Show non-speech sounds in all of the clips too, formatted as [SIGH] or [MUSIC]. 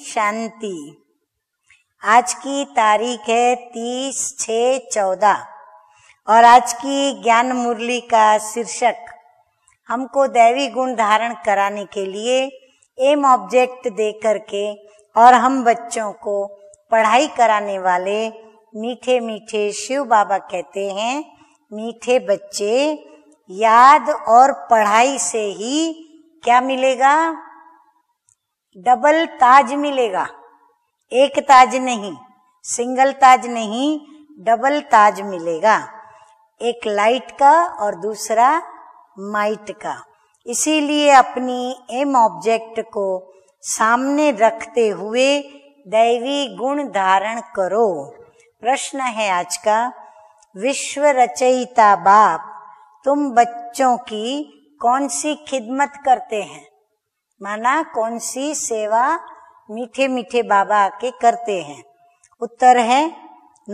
शांति आज की तारीख है तीस छ चौदह और आज की ज्ञान मुरली का शीर्षक हमको दैवी गुण धारण कराने के लिए एम ऑब्जेक्ट दे करके और हम बच्चों को पढ़ाई कराने वाले मीठे मीठे शिव बाबा कहते हैं मीठे बच्चे याद और पढ़ाई से ही क्या मिलेगा डबल ताज मिलेगा एक ताज नहीं सिंगल ताज नहीं डबल ताज मिलेगा एक लाइट का और दूसरा माइट का इसीलिए अपनी एम ऑब्जेक्ट को सामने रखते हुए दैवी गुण धारण करो प्रश्न है आज का विश्व रचयिता बाप तुम बच्चों की कौन सी खिदमत करते हैं माना कौन सी सेवा मीठे मीठे बाबा के करते हैं उत्तर है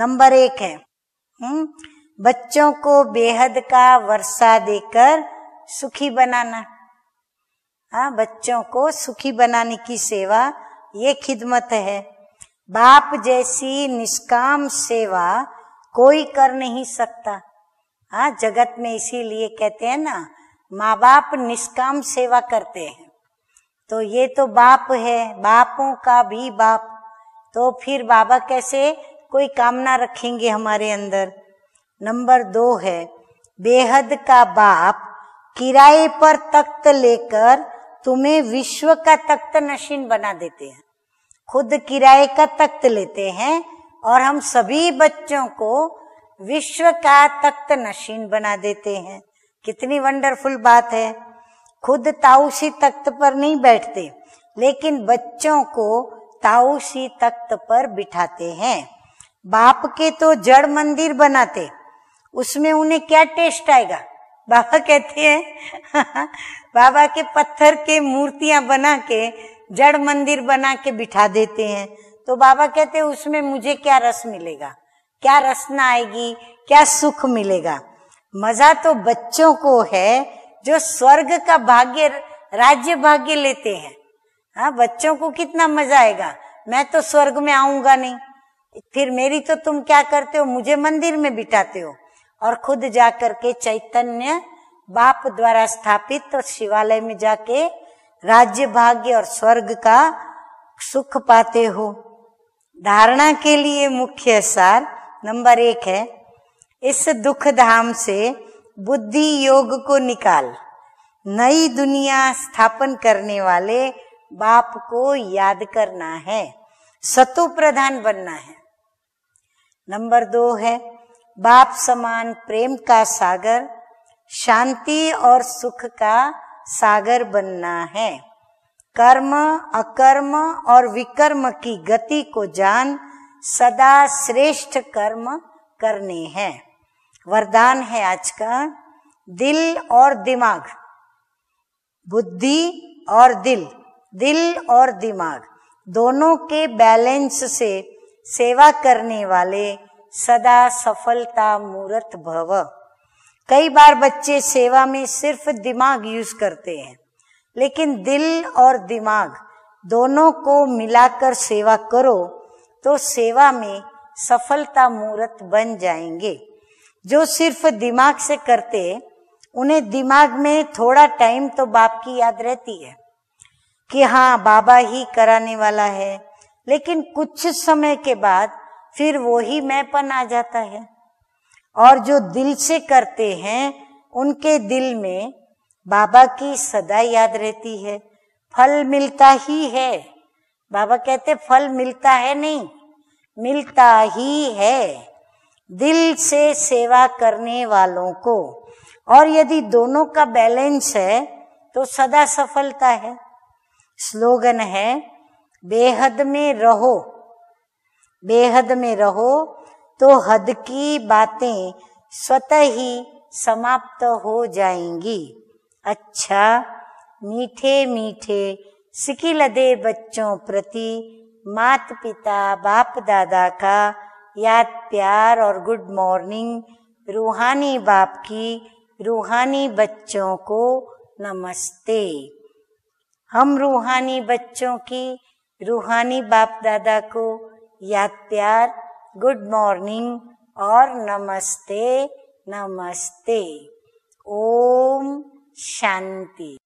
नंबर एक है हम्म बच्चों को बेहद का वर्षा देकर सुखी बनाना हाँ बच्चों को सुखी बनाने की सेवा ये खिदमत है बाप जैसी निष्काम सेवा कोई कर नहीं सकता हाँ जगत में इसीलिए कहते हैं ना माँ बाप निष्काम सेवा करते हैं तो ये तो बाप है बापों का भी बाप तो फिर बाबा कैसे कोई कामना रखेंगे हमारे अंदर नंबर दो है बेहद का बाप किराए पर तख्त लेकर तुम्हें विश्व का तख्त नशीन बना देते हैं खुद किराए का तख्त लेते हैं और हम सभी बच्चों को विश्व का तख्त नशीन बना देते हैं कितनी वंडरफुल बात है खुद ताऊसी तख्त पर नहीं बैठते लेकिन बच्चों को ताउसी तख्त पर बिठाते हैं बाप के तो जड़ मंदिर बनाते उसमें उन्हें क्या टेस्ट आएगा बाबा कहते हैं [LAUGHS] बाबा के पत्थर के मूर्तियां बना के जड़ मंदिर बना के बिठा देते हैं तो बाबा कहते हैं उसमें मुझे क्या रस मिलेगा क्या रसना आएगी क्या सुख मिलेगा मजा तो बच्चों को है जो स्वर्ग का भाग्य राज्य भाग्य लेते हैं हाँ बच्चों को कितना मजा आएगा मैं तो स्वर्ग में आऊंगा नहीं फिर मेरी तो तुम क्या करते हो मुझे मंदिर में बिठाते हो और खुद जाकर के चैतन्य बाप द्वारा स्थापित और शिवालय में जाके राज्य भाग्य और स्वर्ग का सुख पाते हो धारणा के लिए मुख्य सार नंबर एक है इस दुख धाम से बुद्धि योग को निकाल नई दुनिया स्थापन करने वाले बाप को याद करना है सतु प्रधान बनना है नंबर दो है बाप समान प्रेम का सागर शांति और सुख का सागर बनना है कर्म अकर्म और विकर्म की गति को जान सदा श्रेष्ठ कर्म करने हैं वरदान है आज का दिल और दिमाग बुद्धि और दिल दिल और दिमाग दोनों के बैलेंस से सेवा करने वाले सदा सफलता मूर्त भव कई बार बच्चे सेवा में सिर्फ दिमाग यूज करते हैं लेकिन दिल और दिमाग दोनों को मिलाकर सेवा करो तो सेवा में सफलता मूर्त बन जाएंगे जो सिर्फ दिमाग से करते उन्हें दिमाग में थोड़ा टाइम तो बाप की याद रहती है कि हाँ बाबा ही कराने वाला है लेकिन कुछ समय के बाद फिर वो ही मैपन आ जाता है और जो दिल से करते हैं उनके दिल में बाबा की सदा याद रहती है फल मिलता ही है बाबा कहते फल मिलता है नहीं मिलता ही है दिल से सेवा करने वालों को और यदि दोनों का बैलेंस है तो सदा सफलता है स्लोगन है बेहद में रहो बेहद में रहो तो हद की बातें स्वतः ही समाप्त हो जाएंगी अच्छा मीठे मीठे सिकिलदे बच्चों प्रति मात पिता बाप दादा का याद प्यार और गुड मॉर्निंग रूहानी बाप की रूहानी बच्चों को नमस्ते हम रूहानी बच्चों की रूहानी बाप दादा को याद प्यार गुड मॉर्निंग और नमस्ते नमस्ते ओम शांति